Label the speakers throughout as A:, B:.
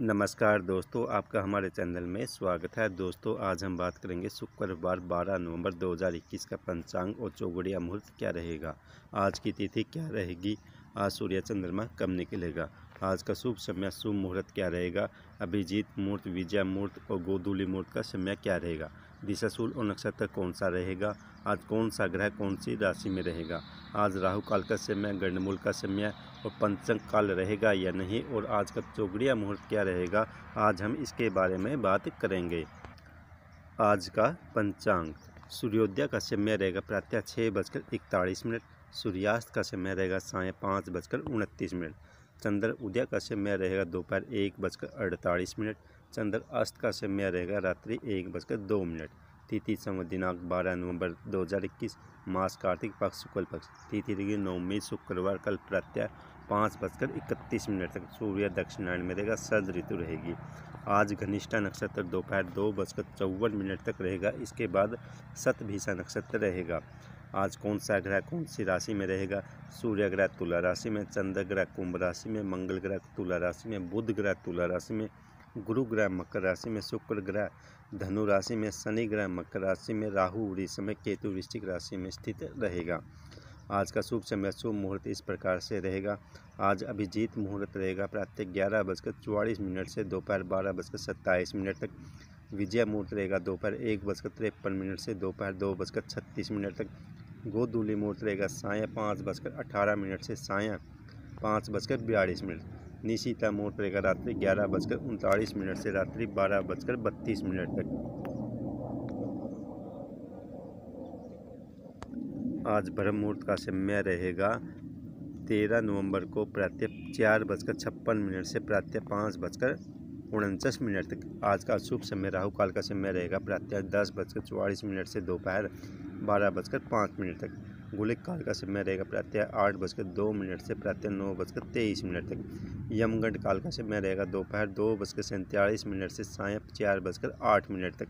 A: नमस्कार दोस्तों आपका हमारे चैनल में स्वागत है दोस्तों आज हम बात करेंगे शुक्रवार 12 नवंबर 2021 का पंचांग और चौगड़िया मुहूर्त क्या रहेगा आज की तिथि क्या रहेगी आज सूर्य चंद्रमा कब निकलेगा आज का शुभ समय शुभ मुहूर्त क्या रहेगा अभिजीत मुहूर्त विजय मुहूर्त और गोदुली मुहूर्त का समय क्या रहेगा दिशाशूल और नक्षत्र कौन सा रहेगा आज कौन सा ग्रह कौन सी राशि में रहेगा आज राहु काल का समय गणमूल का समय और पंचंग काल रहेगा या नहीं और आज का चौगड़िया मुहूर्त क्या रहेगा आज हम इसके बारे में बात करेंगे आज का पंचांग सूर्योदय का समय रहेगा प्रातः छः बजकर इकतालीस मिनट सूर्यास्त का समय रहेगा साय पाँच बजकर उनतीस मिनट चंद्र उदय का समय रहेगा दोपहर एक बजकर अड़तालीस मिनट चंद्र अस्त का समय रहेगा रात्रि एक बजकर दो मिनट तिथि समय दिनांक बारह नवंबर 2021 मास कार्तिक पक्ष शुक्ल पक्ष तिथि रहेगी नवमी शुक्रवार कल प्रत्यय पाँच बजकर इकतीस मिनट तक सूर्य दक्षिणायण में रहेगा सर्द ऋतु रहेगी आज घनिष्ठा नक्षत्र दोपहर दो, दो बजकर चौवन मिनट तक रहेगा इसके बाद सतभीषा नक्षत्र रहेगा आज कौन सा ग्रह कौन सी राशि में रहेगा सूर्य ग्रह तुला राशि में चंद्र ग्रह कुंभ राशि में मंगल ग्रह तुला राशि में बुध ग्रह तुला राशि में गुरु ग्रह मकर राशि में शुक्र ग्रह धनु राशि में शनि ग्रह मकर राशि में राहु वृष में केतु वृश्चिक राशि में स्थित रहेगा आज का शुभ समय शुभ मुहूर्त इस प्रकार से रहेगा आज अभिजीत मुहूर्त रहेगा प्रातः ग्यारह बजकर चौवालीस मिनट से दोपहर बारह बजकर सत्ताईस मिनट तक विजय मुहूर्त रहेगा दोपहर एक बजकर तिरपन मिनट से दोपहर दो बजकर छत्तीस मिनट तक गोदूली मुहूर्त रहेगा साय पाँच बजकर अठारह मिनट से साय पाँच बजकर बयालीस मिनट निशिता मोड़ पड़ेगा रात्रि ग्यारह बजकर उनतालीस मिनट से रात्रि बारह बजकर बत्तीस मिनट तक आज ब्रह्म मुहूर्त का समय रहेगा तेरह नवंबर को प्रातः चार बजकर छप्पन मिनट से प्रातः पाँच बजकर उनचास मिनट तक आज का शुभ समय राहु काल का समय रहेगा प्रातः दस बजकर चौवालीस मिनट से दोपहर बारह बजकर पाँच मिनट तक गोलिक काल का समय रहेगा प्रातः आठ बजकर दो मिनट से प्रातः नौ बजकर तेईस मिनट तक यमगंड काल का समय रहेगा दोपहर दो बजकर सैंतालीस मिनट से साय चार बजकर आठ मिनट तक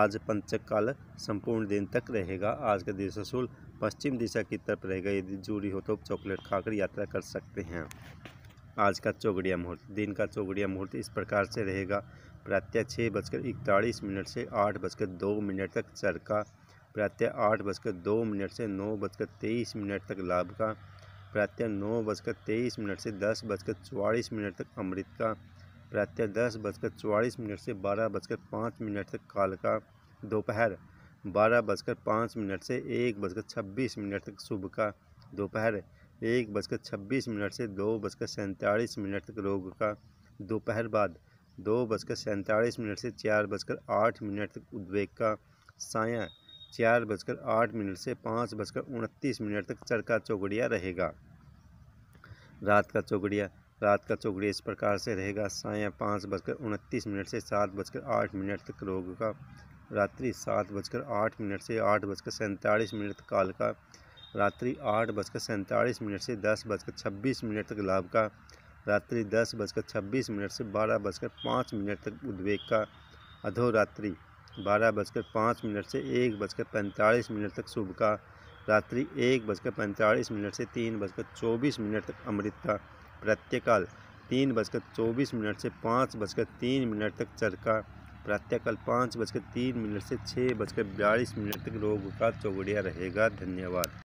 A: आज पंचक काल संपूर्ण दिन तक रहेगा आज का दिशा शुल्क पश्चिम दिशा की तरफ रहेगा यदि जूरी हो तो चॉकलेट खाकर यात्रा कर सकते हैं आज का चौगड़िया मुहूर्त दिन का चौगड़िया मुहूर्त इस प्रकार से रहेगा प्रातः छः बजकर इकतालीस मिनट से आठ बजकर दो मिनट तक चरका प्रातः आठ बजकर दो मिनट से नौ बजकर तेईस मिनट तक लाभ का प्रातः नौ बजकर तेईस मिनट से दस बजकर चवालीस मिनट तक अमृत का प्रातः दस बजकर चवालीस मिनट से बारह बजकर पाँच मिनट तक काल का दोपहर बारह बजकर पाँच मिनट से एक बजकर छब्बीस मिनट तक सुबह का दोपहर एक बजकर छब्बीस मिनट से दो बजकर सैंतालीस मिनट तक रोग का दोपहर बाद दो बजकर सैंतालीस मिनट से चार बजकर आठ मिनट तक उद्वेग का साया चार बजकर आठ मिनट से पाँच बजकर उनतीस मिनट तक चरका चौगड़िया रहेगा रात का चौगड़िया रात का चौगड़िया इस प्रकार से रहेगा साया पाँच बजकर उनतीस मिनट से सात बजकर आठ मिनट तक रोग का रात्रि सात बजकर आठ मिनट से आठ बजकर सैंतालीस मिनट तक काल का रात्रि आठ बजकर सैंतालीस मिनट से दस बजकर छब्बीस मिनट तक लाभ का रात्रि दस बजकर छब्बीस मिनट से बारह बजकर पाँच मिनट तक उद्वेग का अधोरात्रि बारह बजकर पाँच मिनट से एक बजकर पैंतालीस मिनट तक शुभ का रात्रि एक बजकर पैंतालीस मिनट से तीन बजकर चौबीस मिनट तक अमृत का प्रत्यकाल तीन बजकर चौबीस मिनट से पाँच बजकर तीन मिनट तक चरका प्रत्यकाल पाँच बजकर तीन मिनट से छः बजकर बयालीस मिनट तक रोग का चौगड़िया रहेगा धन्यवाद